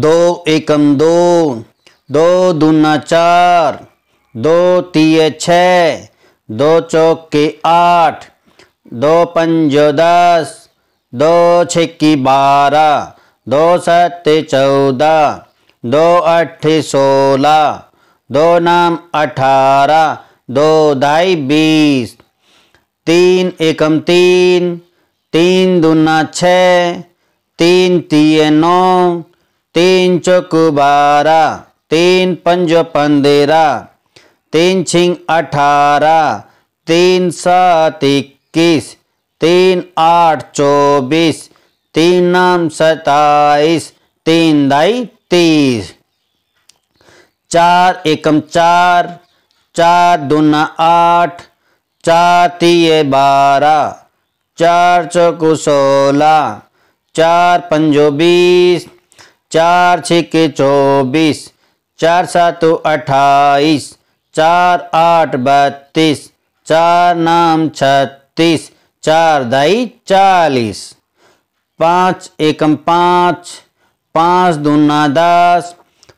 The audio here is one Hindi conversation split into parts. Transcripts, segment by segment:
दो एकम दो दो दूना चार दो तीय छ दो चौके आठ दो पंजो दस दो छः बारह दो सत्य चौदह दो अठ सोलह दो नाम अठारह दो ढाई बीस तीन एकम तीन तीन दूना छ तीन तीय नौ तीन चौक बारह तीन पंज पंद्रह तीन छिंग अठारह तीन सात इक्कीस तीन आठ चौबीस तीन नाम सताइस तीन दाई तीस चार एकम चार चार दूना आठ चार तीय बारह चार चौक सोलह चार पंजो बीस चार के चौबीस चार सात अट्ठाईस चार आठ बत्तीस चार नाम छत्तीस चार दई चालीस पाँच एकम पाँच पाँच दूना दस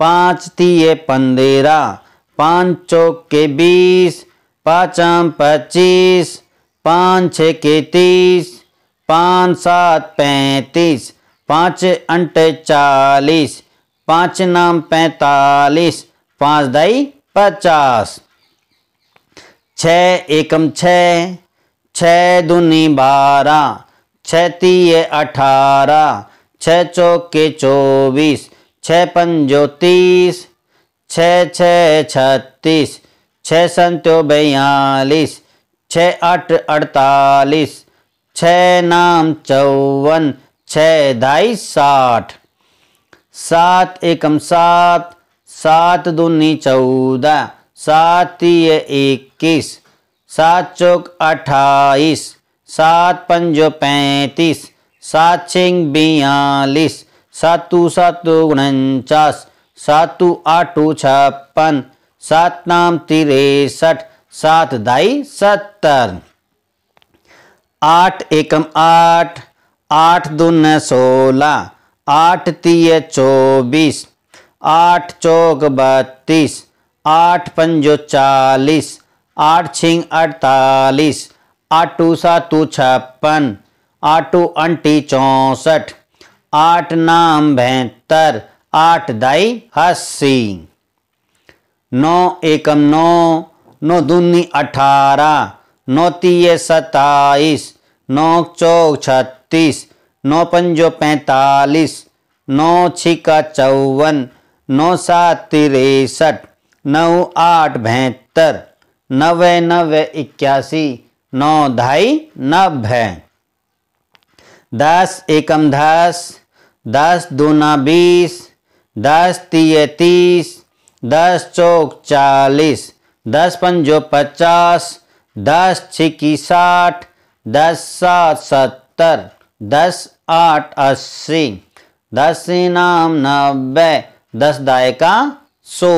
पाँच तीय पंद्रह पाँच चौके बीस पाँचम पच्चीस पाँच छः के तीस पाँच सात पैंतीस पाँच अंट चालीस पाँच नाम पैंतालीस पाँच दई पचास छ एकम छ छ दूनी बारह छ ती अठारह छ चौके चौबीस छ पंजो तीस छ छ छत्तीस छ संतो बयालीस छ आठ अड़तालीस छ नाम चौवन छः ढाई साठ सात एकम सात सात दूनी चौदह सात इक्कीस सात चौक अट्ठाईस सात पंजो पैंतीस सात छिंग बयालीस सातु सातु उनचास सातु आठू छप्पन सात नाम तिरसठ सात ढाई सत्तर आठ एकम आठ आठ दून सोलह आठ तीय चौबीस आठ चौक बत्तीस आठ पंजो चालीस आठ छिंग अड़तालीस आटू सातू छप्पन आटू अंटी चौंसठ आठ नाम बहत्तर आठ दाई अस्सी नौ एकम नौ नौ दूनी अठारह नौ तीय सताईस नौ चौक छत्तीस तीस नौ पंजो पैंतालीस नौ छिका चौवन नौ सात तिरसठ नौ आठ बहत्तर नवे नवे इक्यासी नौ ढाई नब्बे दस एकम दस दस दूना बीस दस तीय तीस दस चौक चालीस दस पंजो पचास दस छिकी साठ दस सात सत्तर दस आठ अस्सी दस नाम नब्बे दस दायका सौ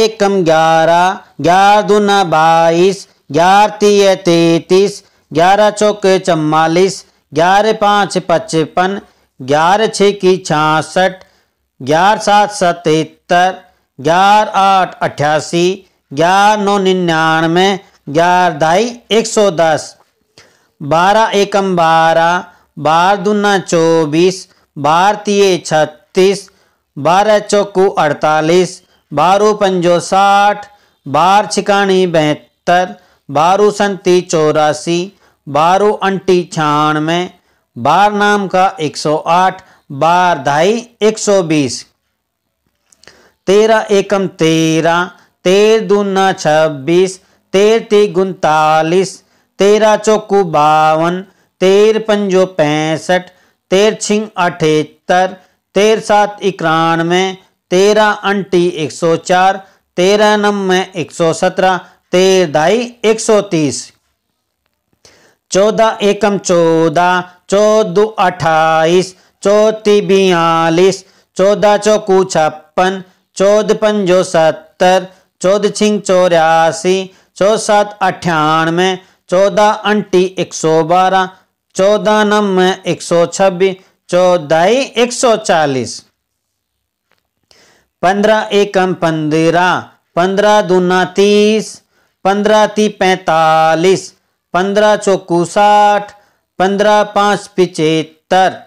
एकम ग्यारह ग्यारह दूना बाईस ग्यारह तीय तैतीस ग्यारह चौके चम्वालीस ग्यारह पाँच पचपन ग्यारह छः की छियासठ ग्यारह सात सतहत्तर ग्यारह आठ अट्ठासी ग्यारह नौ निन्यानवे ग्यारह दाई एक सौ दस बारह एकम बारह बार दूना चौबीस बार तीय छत्तीस बारह चौकू अड़तालीस बारू पंजो साठ बार छिकाणी बहत्तर बारू संती चौरासी बारू अंटी छियानवे बार नाम का एक सौ आठ बार ढाई एक सौ बीस तेरह एकम तेरह तेरह दूना छब्बीस तेरह ती उनतालीस तेरह चौकू बावन तेर पंजो पैंसठ तेर छिंग अठहत्तर तेर सात इक्यानवे तेरह अंटी एक सौ चार तेरह नमे एक सौ सत्रह तेर दाई एक सौ तीस चौदह एकम चौदह चौदह अट्ठाईस चौथी बयालीस चौदह चौकू छप्पन चौदह पंजो सत्तर चौदह छिंग चौरासी चौदह सात अठानवे चौदह अंटी एक सौ बारह चौदह नम एक सौ छब्बीस चौदह एक सौ चालीस पंद्रह एकम पंद्रह पंद्रह दूना तीस पंद्रह ती पैतालीस पंद्रह चौकू साठ पंद्रह पाँच पिचहत्तर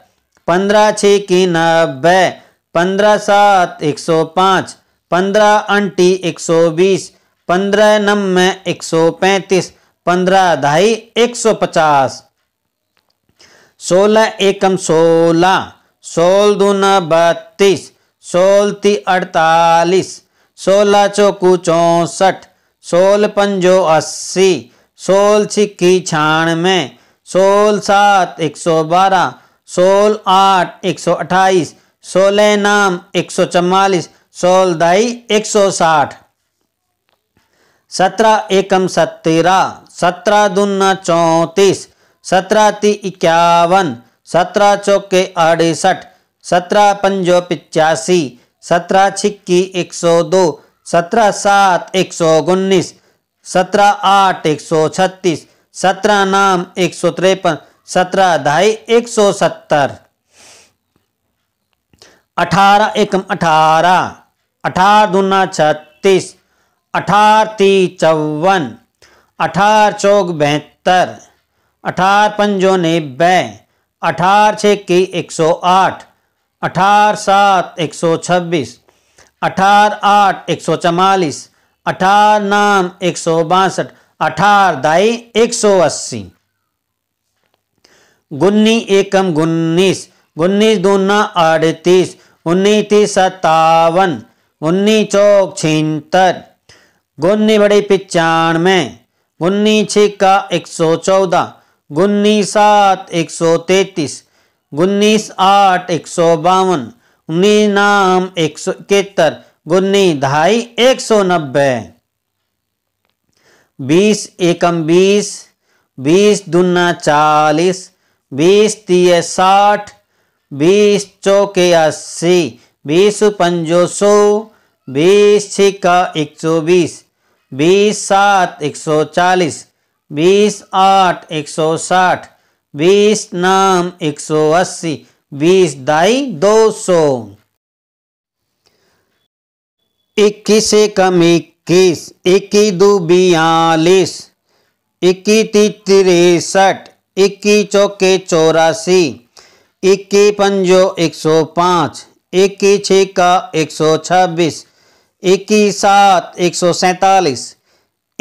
पंद्रह छ की नब्बे पंद्रह सात एक सौ पाँच पंद्रह अंटी एक सौ बीस पंद्रह नम एक सौ पैंतीस पंद्रह दहाई एक सौ पचास सोलह एकम सोलह सोल न बत्तीस सोल ती अड़तालीस सोलह चौकू चौसठ सोल पंजो अस्सी सोल छिक्की छियानवे सोल सात एक सौ बारह सोल आठ एक सौ अट्ठाईस सोलह नाम एक सौ चवालीस सोल दाई एक सौ साठ सत्रह एकम सत्रह सत्रह दूना चौंतीस सत्रह ती इक्यावन सत्रह चौके अड़सठ सत्रह पंजो पिचासी सत्रह छिक्की एक सौ दो सत्रह सात एक सौ उन्नीस सत्रह आठ एक सौ छत्तीस सत्रह नाम एक सौ तिरपन सत्रह ढाई एक सौ सत्तर अठारह एकम अठारह अठारह दुना छत्तीस अठारह ती चौवन अठार चौक बहत्तर अठार पंजो नब्बे अठार छः एक सौ आठ अठार सात एक सौ छब्बीस अठार आठ एक सौ चवालीस अठार नाम एक सौ बासठ अठार दाई एक सौ अस्सी गुन्नी एकम गुन्नीस उन्नीस दूना अड़तीस उन्नीस तीस सत्तावन उन्नीस चौक छिहत्तर गुन्नी बड़ी पचानवे गुन्नी छिक्का एक सौ चौदह गुन्नी सात एक सौ तैतीस गुन्नीस आठ एक सौ बावन उन्नी नाम एक सौ इकहत्तर गुन्नी ढाई एक सौ नब्बे बीस एकम बीस बीस दुना चालीस बीस तीय साठ बीस चौके अस्सी बीस पंजो सौ बीस छिका एक सौ बीस बीस सात एक सौ चालीस बीस आठ एक सौ साठ बीस नाम एक सौ अस्सी बीस दाई दो सौ इक्कीस कम इक्कीस इक्की दो बयालीस इक्की ती तिरसठ इक्की चौके चौरासी इक्की पंजो एक सौ पाँच इक्की छिका एक सौ छब्बीस इक्कीस सात एक सौ सैंतालीस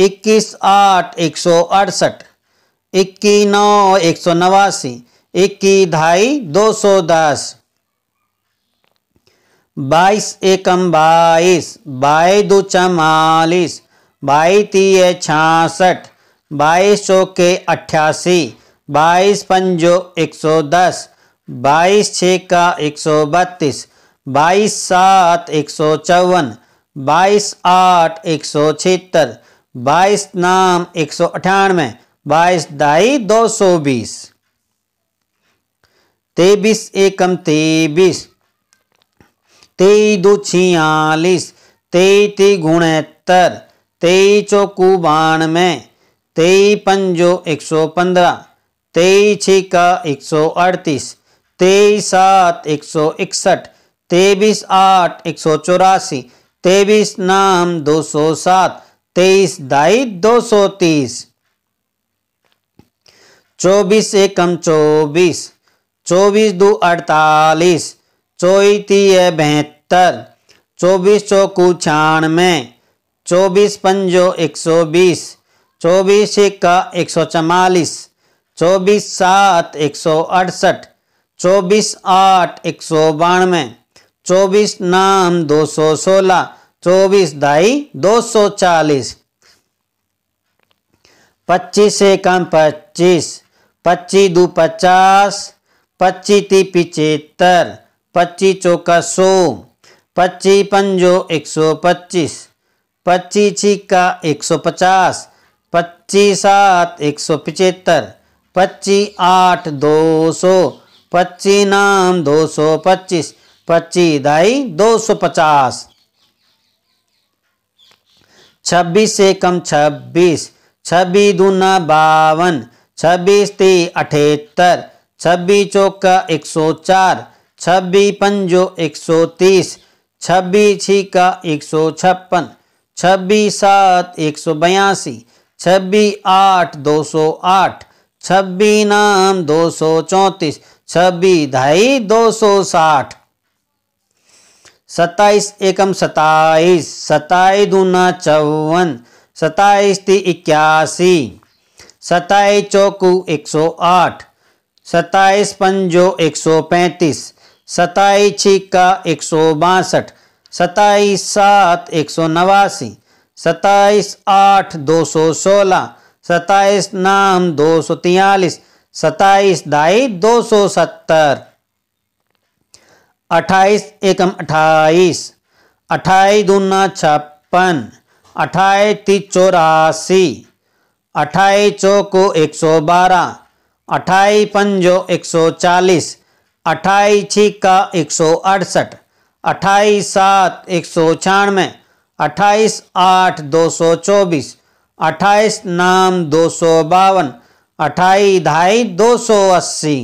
इक्कीस आठ एक सौ अड़सठ इक्कीस नौ एक सौ नवासी इक्कीस ढाई दो सौ दस बाईस एकम बाईस बाई दो चमालीस बाई तीय छियासठ बाईस चौके अट्ठासी बाईस पंजो एक सौ दस बाईस छः का एक सौ बत्तीस बाईस सात एक सौ चौवन बाईस आठ एक सौ छिहत्तर बाईस नाम एक सौ अठानवे बाईस दाई दो सौ बीस तेबीस एकम तेईस तेई दो छियालीस तेई ती गुणहत्तर तेई चौकू बानवे तेई पंजो एक सौ पंद्रह तेई छिका एक सौ अड़तीस तेई सात एक सौ इकसठ तेबीस आठ एक सौ चौरासी तेईस नाम दो सौ सात तेईस दाई दो सौ तीस चौबीस एकम चौबीस चौबीस दो अड़तालीस है बहत्तर चौबीस चौकू छियानवे चौबीस पंजो एक सौ बीस चौबीस इक्का एक सौ चवालीस चौबीस सात एक सौ अड़सठ चौबीस आठ एक सौ बानवे चौबीस नाम दो सौ सोलह चौबीस ढाई दो सौ चालीस पच्चीस से कम पच्चीस पच्चीस दो पचास पच्चीस ती पिचहत्तर पच्चीस चौका सौ पच्चीस पंजो एक सौ पच्चीस पच्चीस छिका एक सौ पचास पच्चीस सात एक सौ पिचहत्तर पच्चीस आठ दो सौ पच्चीस नाम दो सौ पच्चीस पच्चीस दाई दो सौ पचास छब्बीस से कम छब्बीस छब्बीस दूना बावन छब्बीस ती अठहत्तर छब्बीस चौका एक सौ चार छब्बीस पंजो एक सौ तीस छब्बीस छिका एक सौ छप्पन छब्बीस सात एक सौ बयासी छब्बीस आठ दो सौ आठ छब्बीस नाम दो सौ चौंतीस छब्बीस ढाई दो सौ साठ सत्ताईस एकम सताईस सताई दूना चौवन सताईस ती इक्यासी सताई चौकू एक सौ आठ सताईस पंजो एक सौ पैंतीस सताई छिक्का एक सौ बासठ सताईस सात एक सौ नवासी सताईस आठ दो सौ सोलह सताईस नाम दो सौ तियालीस सताईस दाई दो सौ सत्तर अट्ठाईस एकम अट्ठाईस अट्ठाईस दूना छप्पन अट्ठाईस तीस चौरासी अट्ठाईस चौको एक सौ बारह अट्ठाईस पंजो एक सौ चालीस अट्ठाईस छिका एक सौ अड़सठ अट्ठाईस सात एक सौ छियानवे अट्ठाईस आठ दो सौ चौबीस अट्ठाईस नाम दो सौ बावन अट्ठाईस ढाई दो सौ अस्सी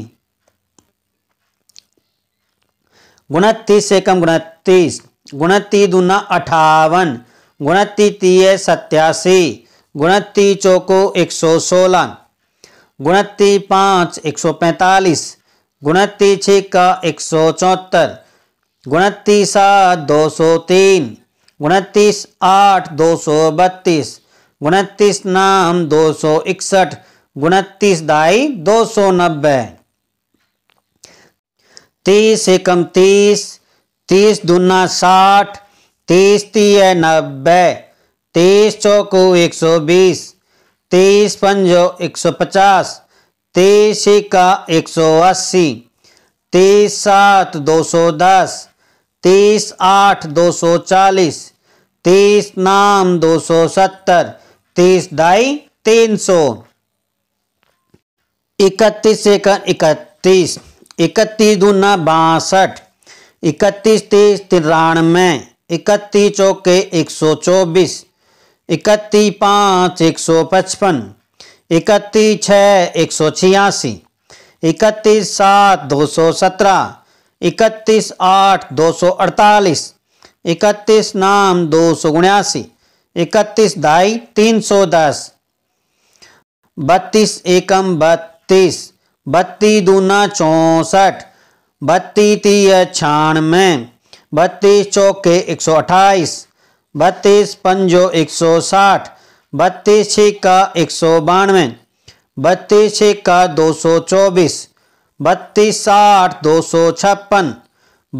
गुणतीस से कम गुणतीस गुणती दूना अठावन गुणती तीय सत्यासी गुणती चौको एक सौ सोलह गुणती पाँच एक सौ पैंतालीस गुणती छः का एक सौ चौहत्तर गुणती सात दो सौ तीन उनतीस आठ दो सौ बत्तीस उनतीस नाम दो सौ इकसठ उनतीस दाई दो सौ नब्बे तीस एकम तीस तीस दूना साठ तीस है नब्बे तीस चौको एक सौ बीस तीस पंजो एक सौ पचास तीस इक्का एक सौ अस्सी तीस सात दो सौ दस तीस आठ दो सौ चालीस तीस नाम दो सौ सत्तर तीस ढाई तीन सौ इकतीस एक इकतीस इकतीस दूना बासठ इकतीस तीस तिरानवे इकतीस चौके एक सौ चौबीस इकतीस पाँच एक सौ पचपन इकतीस छः एक सौ छियासी इकतीस सात दो सौ सत्रह इकतीस आठ दो सौ अड़तालीस इकतीस नाम दो सौ उन्यासी इकतीस ढाई तीन सौ दस बत्तीस एकम बत्तीस बत्ती दूना चौंसठ बत्ती ती छियानवे बत्तीस चौके एक सौ अट्ठाईस बत्तीस पंजो एक सौ साठ बत्तीस छिका एक सौ बानवे बत्तीस छिका दो सौ चौबीस बत्तीस साठ दो सौ छप्पन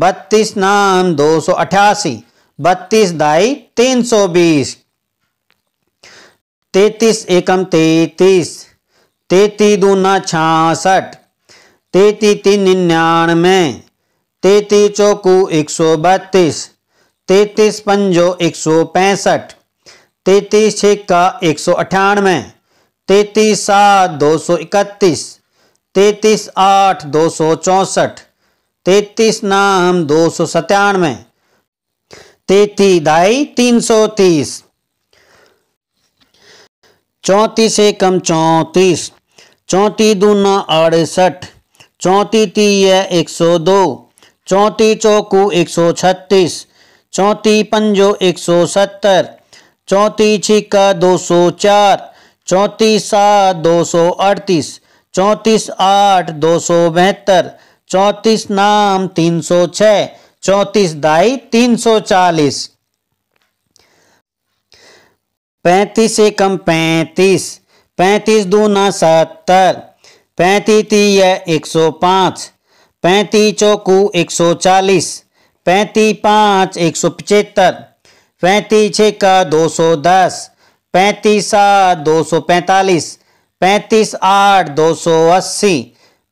बत्तीस नाम दो सौ अठासी बत्तीस दाई तीन सौ बीस तैतीस एकम तैतीस तेती दूना छियासठ तेती तीन निन्यानवे तेती चौकू एक सौ बत्तीस तेतीस पंजो एक सौ पैंसठ तेतीस छिक्का एक सौ अठानवे तेतीस सात दो सौ इकतीस तेतीस आठ दो सौ चौंसठ तेतीस नाम दो सौ सत्तानवे तेती दाई तीन सौ तीस चौंतीस एकम चौंतीस चौंती दूना अड़सठ चौंती तीय एक सौ दो चौंती चौकू एक सौ छत्तीस चौंती पंजो एक सौ सत्तर चौंती छिका दो सौ चार चौंतीस सात दो सौ अड़तीस चौंतीस आठ दो सौ बहत्तर चौंतीस नाम तीन सौ छ चौंतीस दाई तीन सौ चालीस पैंतीस एकम पैंतीस पैंतीस दूना सत्तर पैंतीस तीय एक सौ पाँच पैंतीस चौकू एक सौ चालीस पैंतीस पाँच एक सौ पचहत्तर पैंतीस छः का दो सौ दस पैंतीस सात दो सौ पैंतालीस पैंतीस आठ दो सौ अस्सी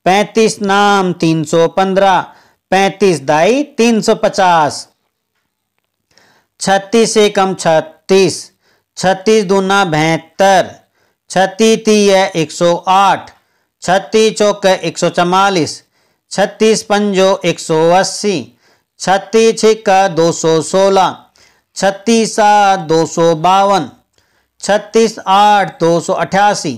पैंतीस नाम तीन सौ पंद्रह पैंतीस दाई तीन सौ पचास छत्तीस एकम छत्तीस छत्तीस दूना बहत्तर छत्ती है एक सौ आठ छत्तीस चौक एक सौ चवालीस छत्तीस पंजो एक सौ अस्सी छत्तीस छिक दो सौ सोलह छत्तीस सात दो सौ बावन छत्तीस आठ दो सौ अठासी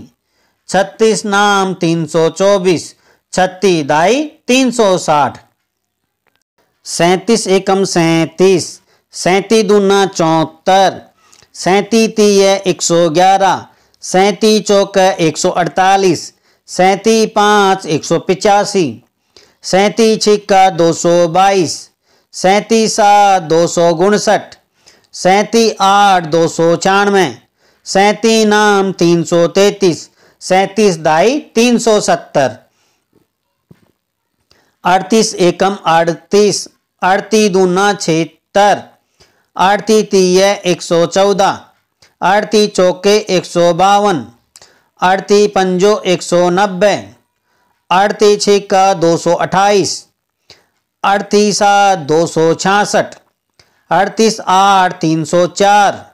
छत्तीस नाम तीन सौ चौबीस छत्तीस दाई तीन सौ साठ सैंतीस एकम सैंतीस सैंतीस दूना चौहत्तर ती है एक सौ ग्यारह सैंती चौक एक सौ अड़तालीस सैंती पाँच एक सौ पिचासी सैंती छिक्का दो सौ बाईस सैंती सात दो सौ उनसठ सैंती आठ दो सौ छियानवे सैंती नाम तीन सौ तैतीस सैंतीस दाई तीन सौ सत्तर अड़तीस एकम अड़तीस अड़ती दूना छिहत्तर अड़ती तीय एक सौ चौदह अड़ती चौके एक सौ बावन अड़ती पंजो एक सौ नब्बे अड़ती छिक्का दो सौ अट्ठाईस अड़तीस सात दो सौ छियासठ अड़तीस आठ तीन सौ चार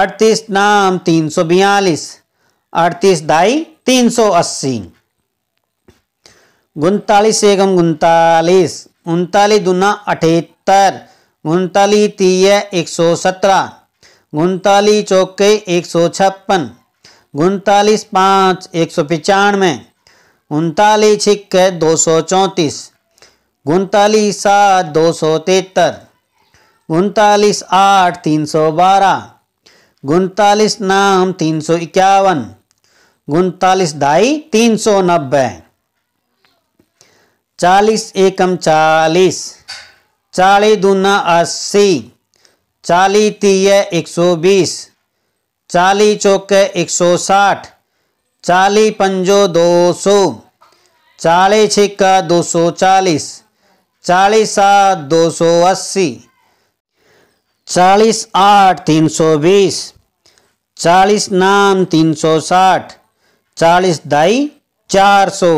अड़तीस नाम तीन सौ बयालीस अड़तीस ढाई तीन सौ अस्सी उनतालीस एगम उनतालीस उनतालीस दुना अठहत्तर उनतालीस तीय एक सौ सत्रह उनतालीस चौके एक सौ छप्पन उनतालीस पाँच एक सौ पचानवे उनतालीस छिक्के दो सौ चौंतीस उनतालीस सात दो सौ तिहत्तर उनतालीस आठ तीन सौ बारह उनतालीस नाम तीन सौ इक्यावन उनतालीस ढाई तीन सौ नब्बे चालीस एकम चालीस चालीस दूना अस्सी चाली तीय एक सौ बीस चाली चौके एक सौ साठ चाली पंजो दो सौ चालीस छिका दो सौ चालीस चालीस सात दो सौ अस्सी चालीस आठ तीन सौ बीस चालीस नाम तीन सौ साठ चालीस दाई चार सौ